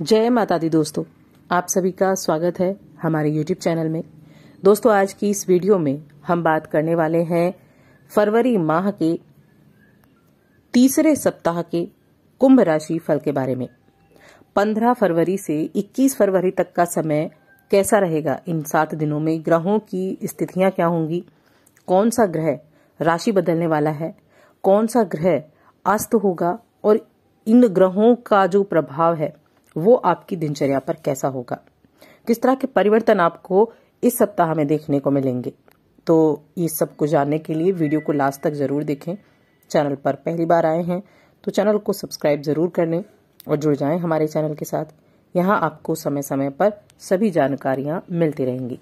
जय माता दी दोस्तों आप सभी का स्वागत है हमारे यूट्यूब चैनल में दोस्तों आज की इस वीडियो में हम बात करने वाले हैं फरवरी माह के तीसरे सप्ताह के कुंभ राशि फल के बारे में 15 फरवरी से 21 फरवरी तक का समय कैसा रहेगा इन सात दिनों में ग्रहों की स्थितियां क्या होंगी कौन सा ग्रह राशि बदलने वाला है कौन सा ग्रह अस्त होगा और इन ग्रहों का जो प्रभाव है वो आपकी दिनचर्या पर कैसा होगा किस तरह के परिवर्तन आपको इस सप्ताह में देखने को मिलेंगे तो ये सब को जानने के लिए वीडियो को लास्ट तक ज़रूर देखें चैनल पर पहली बार आए हैं तो चैनल को सब्सक्राइब ज़रूर कर लें और जुड़ जाएं हमारे चैनल के साथ यहाँ आपको समय समय पर सभी जानकारियाँ मिलती रहेंगी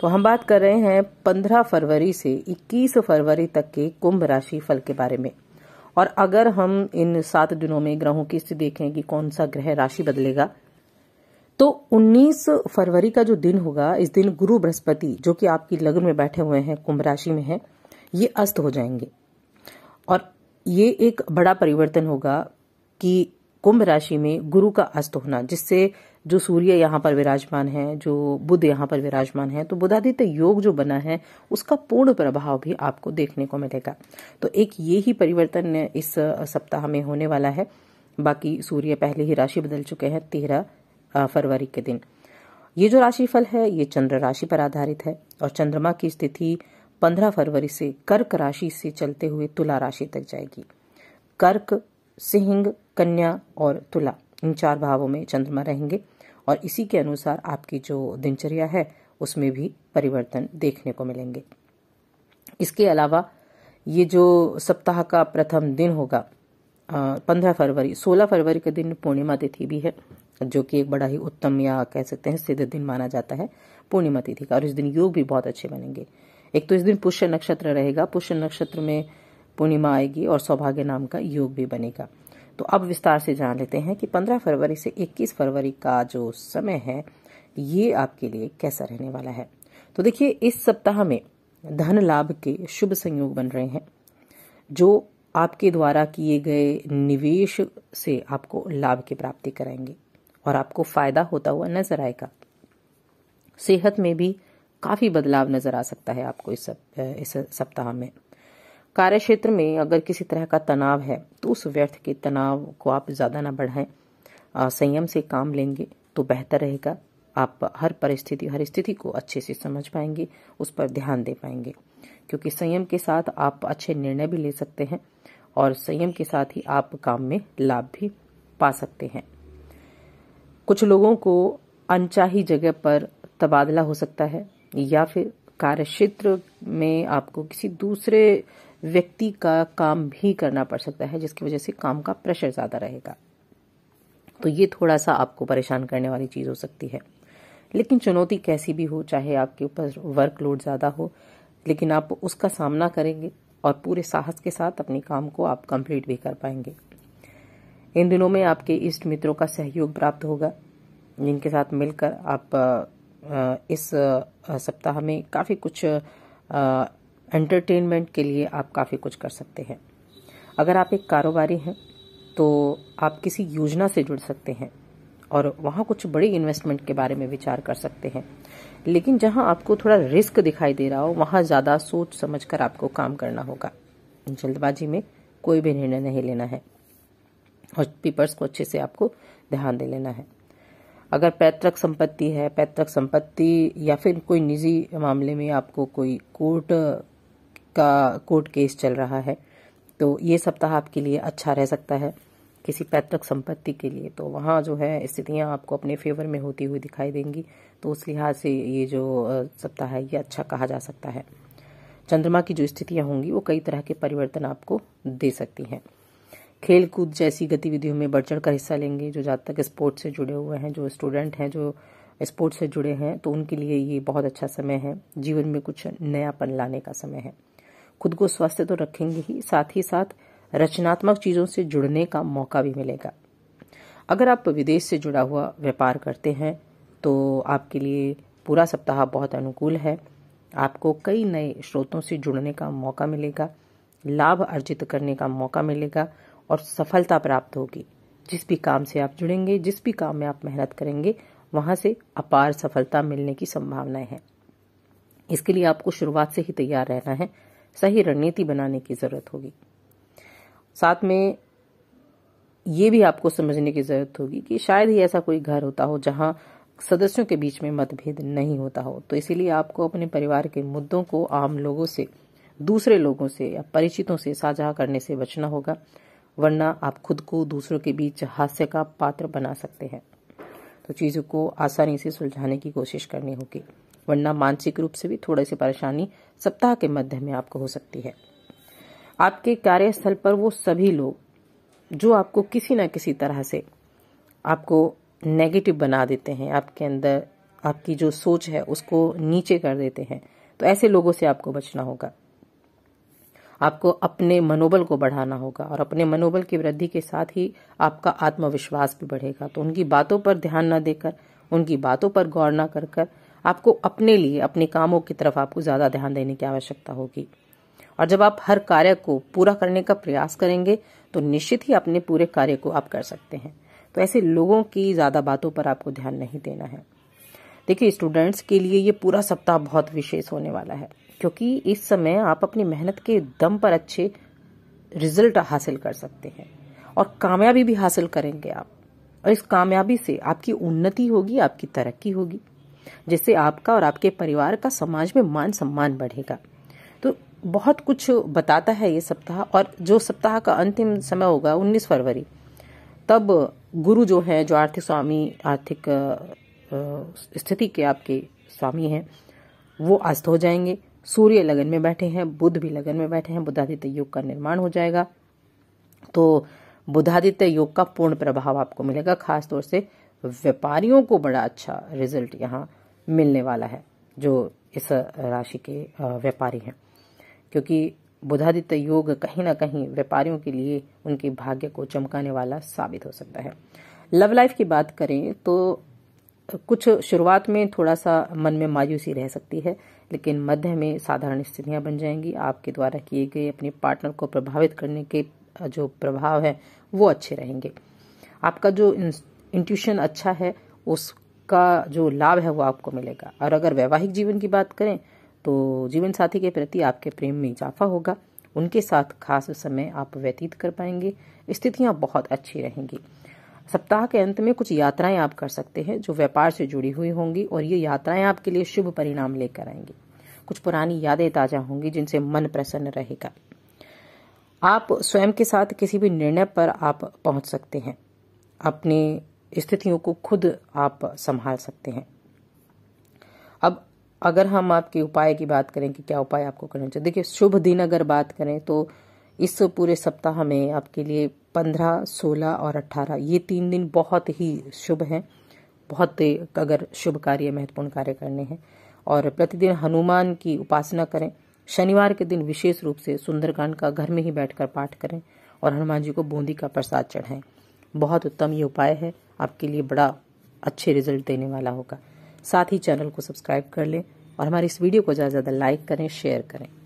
तो हम बात कर रहे हैं 15 फरवरी से 21 फरवरी तक के कुंभ राशि फल के बारे में और अगर हम इन सात दिनों में ग्रहों की स्थिति देखें कि कौन सा ग्रह राशि बदलेगा तो 19 फरवरी का जो दिन होगा इस दिन गुरु बृहस्पति जो कि आपकी लग्न में बैठे हुए हैं कुंभ राशि में है ये अस्त हो जाएंगे और ये एक बड़ा परिवर्तन होगा कि कुंभ राशि में गुरु का अस्त होना जिससे जो सूर्य यहाँ पर विराजमान है जो बुद्ध यहाँ पर विराजमान है तो बुधादित्य योग जो बना है उसका पूर्ण प्रभाव भी आपको देखने को मिलेगा तो एक ये ही परिवर्तन इस सप्ताह में होने वाला है बाकी सूर्य पहले ही राशि बदल चुके हैं तेरह फरवरी के दिन ये जो राशिफल है ये चंद्र राशि पर आधारित है और चंद्रमा की स्थिति पंद्रह फरवरी से कर्क राशि से चलते हुए तुला राशि तक जाएगी कर्क सिंह कन्या और तुला इन चार भावों में चंद्रमा रहेंगे और इसी के अनुसार आपकी जो दिनचर्या है उसमें भी परिवर्तन देखने को मिलेंगे इसके अलावा ये जो सप्ताह का प्रथम दिन होगा पंद्रह फरवरी सोलह फरवरी के दिन पूर्णिमा तिथि भी है जो कि एक बड़ा ही उत्तम या कह सकते हैं सिद्ध दिन माना जाता है पूर्णिमा तिथि का और इस दिन योग भी बहुत अच्छे बनेंगे एक तो इस दिन पुष्य नक्षत्र रहेगा पुष्य नक्षत्र में पूर्णिमा आएगी और सौभाग्य नाम का योग भी बनेगा तो अब विस्तार से जान लेते हैं कि 15 फरवरी से 21 फरवरी का जो समय है ये आपके लिए कैसा रहने वाला है तो देखिए इस सप्ताह में धन लाभ के शुभ संयोग बन रहे हैं जो आपके द्वारा किए गए निवेश से आपको लाभ की प्राप्ति कराएंगे और आपको फायदा होता हुआ नजर आएगा सेहत में भी काफी बदलाव नजर आ सकता है आपको इस सप्ताह में कार्य क्षेत्र में अगर किसी तरह का तनाव है तो उस व्यर्थ के तनाव को आप ज़्यादा ना बढ़ाएं संयम से काम लेंगे तो बेहतर रहेगा आप हर परिस्थिति हर स्थिति को अच्छे से समझ पाएंगे उस पर ध्यान दे पाएंगे क्योंकि संयम के साथ आप अच्छे निर्णय भी ले सकते हैं और संयम के साथ ही आप काम में लाभ भी पा सकते हैं कुछ लोगों को अनचाही जगह पर तबादला हो सकता है या फिर कार्य क्षेत्र में आपको किसी दूसरे व्यक्ति का काम भी करना पड़ सकता है जिसकी वजह से काम का प्रेशर ज़्यादा रहेगा तो ये थोड़ा सा आपको परेशान करने वाली चीज़ हो सकती है लेकिन चुनौती कैसी भी हो चाहे आपके ऊपर वर्कलोड ज़्यादा हो लेकिन आप उसका सामना करेंगे और पूरे साहस के साथ अपने काम को आप कंप्लीट भी कर पाएंगे इन दिनों में आपके इष्ट मित्रों का सहयोग प्राप्त होगा जिनके साथ मिलकर आप इस सप्ताह में काफ़ी कुछ एंटरटेनमेंट के लिए आप काफ़ी कुछ कर सकते हैं अगर आप एक कारोबारी हैं तो आप किसी योजना से जुड़ सकते हैं और वहाँ कुछ बड़ी इन्वेस्टमेंट के बारे में विचार कर सकते हैं लेकिन जहाँ आपको थोड़ा रिस्क दिखाई दे रहा हो वहाँ ज़्यादा सोच समझ कर आपको काम करना होगा जल्दबाजी में कोई भी निर्णय नहीं लेना है और पेपर्स को अच्छे से आपको ध्यान दे लेना है अगर पैतृक संपत्ति है पैतृक संपत्ति या फिर कोई निजी मामले में आपको कोई कोर्ट का कोर्ट केस चल रहा है तो ये सप्ताह आपके लिए अच्छा रह सकता है किसी पैतृक संपत्ति के लिए तो वहाँ जो है स्थितियाँ आपको अपने फेवर में होती हुई दिखाई देंगी तो उस लिहाज से ये जो सप्ताह है ये अच्छा कहा जा सकता है चंद्रमा की जो स्थितियाँ होंगी वो कई तरह के परिवर्तन आपको दे सकती हैं खेल कूद जैसी गतिविधियों में बढ़ चढ़ कर हिस्सा लेंगे जो जहाँ तक स्पोर्ट्स से जुड़े हुए हैं जो स्टूडेंट हैं जो स्पोर्ट्स से जुड़े हैं तो उनके लिए ये बहुत अच्छा समय है जीवन में कुछ नयापन लाने का समय है खुद को स्वस्थ तो रखेंगे ही साथ ही साथ रचनात्मक चीजों से जुड़ने का मौका भी मिलेगा अगर आप विदेश से जुड़ा हुआ व्यापार करते हैं तो आपके लिए पूरा सप्ताह बहुत अनुकूल है आपको कई नए स्रोतों से जुड़ने का मौका मिलेगा लाभ अर्जित करने का मौका मिलेगा और सफलता प्राप्त होगी जिस भी काम से आप जुड़ेंगे जिस भी काम में आप मेहनत करेंगे वहां से अपार सफलता मिलने की संभावनाएं हैं इसके लिए आपको शुरुआत से ही तैयार रहना है सही रणनीति बनाने की ज़रूरत होगी साथ में ये भी आपको समझने की ज़रूरत होगी कि शायद ही ऐसा कोई घर होता हो जहां सदस्यों के बीच में मतभेद नहीं होता हो तो इसीलिए आपको अपने परिवार के मुद्दों को आम लोगों से दूसरे लोगों से या परिचितों से साझा करने से बचना होगा वरना आप खुद को दूसरों के बीच हास्य का पात्र बना सकते हैं तो चीज़ों को आसानी से सुलझाने की कोशिश करनी होगी वरना मानसिक रूप से भी थोड़ी सी परेशानी सप्ताह के मध्य में आपको हो सकती है आपके कार्यस्थल पर वो सभी लोग जो आपको किसी न किसी तरह से आपको नेगेटिव बना देते हैं आपके अंदर आपकी जो सोच है उसको नीचे कर देते हैं तो ऐसे लोगों से आपको बचना होगा आपको अपने मनोबल को बढ़ाना होगा और अपने मनोबल की वृद्धि के साथ ही आपका आत्मविश्वास भी बढ़ेगा तो उनकी बातों पर ध्यान न देकर उनकी बातों पर गौर न कर कर आपको अपने लिए अपने कामों की तरफ आपको ज़्यादा ध्यान देने की आवश्यकता होगी और जब आप हर कार्य को पूरा करने का प्रयास करेंगे तो निश्चित ही अपने पूरे कार्य को आप कर सकते हैं तो ऐसे लोगों की ज़्यादा बातों पर आपको ध्यान नहीं देना है देखिए स्टूडेंट्स के लिए ये पूरा सप्ताह बहुत विशेष होने वाला है क्योंकि इस समय आप अपनी मेहनत के दम पर अच्छे रिजल्ट हासिल कर सकते हैं और कामयाबी भी हासिल करेंगे आप और इस कामयाबी से आपकी उन्नति होगी आपकी तरक्की होगी जिससे आपका और आपके परिवार का समाज में मान सम्मान बढ़ेगा तो बहुत कुछ बताता है ये सप्ताह और जो सप्ताह का अंतिम समय होगा 19 फरवरी तब गुरु जो है जो आर्थिक स्वामी आर्थिक स्थिति के आपके स्वामी हैं वो अस्त हो जाएंगे सूर्य लगन में बैठे हैं बुद्ध भी लगन में बैठे हैं बुद्धादित्य योग का निर्माण हो जाएगा तो बुद्धादित्य योग का पूर्ण प्रभाव आपको मिलेगा खासतौर से व्यापारियों को बड़ा अच्छा रिजल्ट यहाँ मिलने वाला है जो इस राशि के व्यापारी हैं क्योंकि बुधादित्य योग कहीं ना कहीं व्यापारियों के लिए उनके भाग्य को चमकाने वाला साबित हो सकता है लव लाइफ की बात करें तो कुछ शुरुआत में थोड़ा सा मन में मायूसी रह सकती है लेकिन मध्य में साधारण स्थितियां बन जाएंगी आपके द्वारा किए गए अपने पार्टनर को प्रभावित करने के जो प्रभाव है वो अच्छे रहेंगे आपका जो इंट्यूशन अच्छा है उसका जो लाभ है वो आपको मिलेगा और अगर वैवाहिक जीवन की बात करें तो जीवन साथी के प्रति आपके प्रेम में इजाफा होगा उनके साथ खास समय आप व्यतीत कर पाएंगे स्थितियां बहुत अच्छी रहेंगी सप्ताह के अंत में कुछ यात्राएं आप कर सकते हैं जो व्यापार से जुड़ी हुई होंगी और ये यात्राएं आपके लिए शुभ परिणाम लेकर आएंगी कुछ पुरानी यादें ताजा होंगी जिनसे मन प्रसन्न रहेगा आप स्वयं के साथ किसी भी निर्णय पर आप पहुंच सकते हैं अपने स्थितियों को खुद आप संभाल सकते हैं अब अगर हम आपके उपाय की बात करें कि क्या उपाय आपको करना चाहिए देखिए शुभ दिन अगर बात करें तो इस पूरे सप्ताह में आपके लिए पंद्रह सोलह और अट्ठारह ये तीन दिन बहुत ही शुभ हैं बहुत अगर शुभ कार्य महत्वपूर्ण कार्य करने हैं और प्रतिदिन हनुमान की उपासना करें शनिवार के दिन विशेष रूप से सुंदरकांड का घर में ही बैठकर पाठ करें और हनुमान जी को बूंदी का प्रसाद चढ़ाएं बहुत उत्तम ये उपाय है आपके लिए बड़ा अच्छे रिजल्ट देने वाला होगा साथ ही चैनल को सब्सक्राइब कर लें और हमारी इस वीडियो को ज़्यादा से ज़्यादा लाइक करें शेयर करें